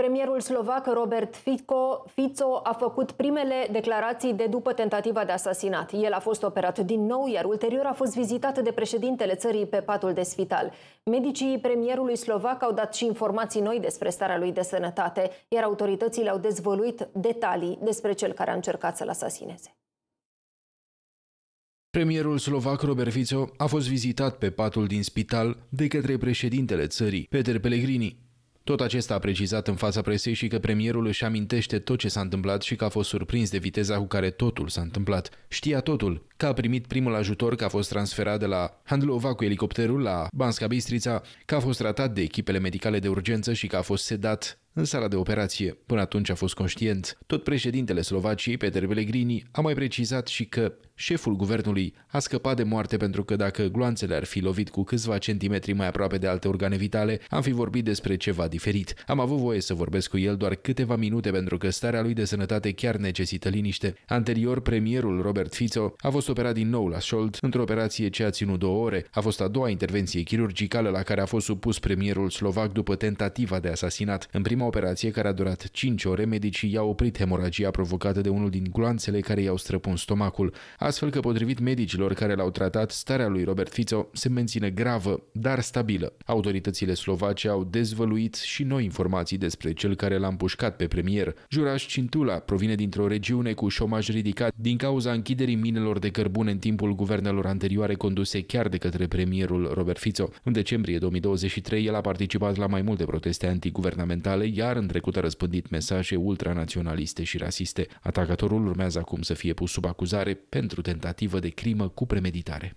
Premierul slovac Robert Fico, Fico a făcut primele declarații de după tentativa de asasinat. El a fost operat din nou, iar ulterior a fost vizitat de președintele țării pe patul de spital. Medicii premierului slovac au dat și informații noi despre starea lui de sănătate, iar autoritățile au dezvăluit detalii despre cel care a încercat să-l asasineze. Premierul slovac Robert Fico a fost vizitat pe patul din spital de către președintele țării, Peter Pellegrini, tot acesta a precizat în fața presei și că premierul își amintește tot ce s-a întâmplat și că a fost surprins de viteza cu care totul s-a întâmplat. Știa totul, că a primit primul ajutor, că a fost transferat de la Handlova cu elicopterul la Banska Bistrița, că a fost tratat de echipele medicale de urgență și că a fost sedat în sala de operație. Până atunci a fost conștient. Tot președintele Slovaciei, Peter Pellegrini, a mai precizat și că șeful guvernului a scăpat de moarte pentru că dacă gloanțele ar fi lovit cu câțiva centimetri mai aproape de alte organe vitale, am fi vorbit despre ceva diferit. Am avut voie să vorbesc cu el doar câteva minute pentru că starea lui de sănătate chiar necesită liniște. Anterior, premierul Robert Fico a fost fost operat din nou la Scholt într-o operație ce a ținut două ore. A fost a doua intervenție chirurgicală la care a fost supus premierul slovac după tentativa de asasinat. În prima operație, care a durat 5 ore, medicii i-au oprit hemoragia provocată de unul din gloanțele care i-au străpun stomacul, astfel că potrivit medicilor care l-au tratat, starea lui Robert Fico se menține gravă, dar stabilă. Autoritățile slovace au dezvăluit și noi informații despre cel care l-a împușcat pe premier. Juraș Cintula provine dintr-o regiune cu șomaj ridicat din cauza închiderii minelor de cărbune în timpul guvernelor anterioare conduse chiar de către premierul Robert Fico. În decembrie 2023, el a participat la mai multe proteste antiguvernamentale, iar în trecut a răspândit mesaje ultranaționaliste și rasiste. Atacatorul urmează acum să fie pus sub acuzare pentru tentativă de crimă cu premeditare.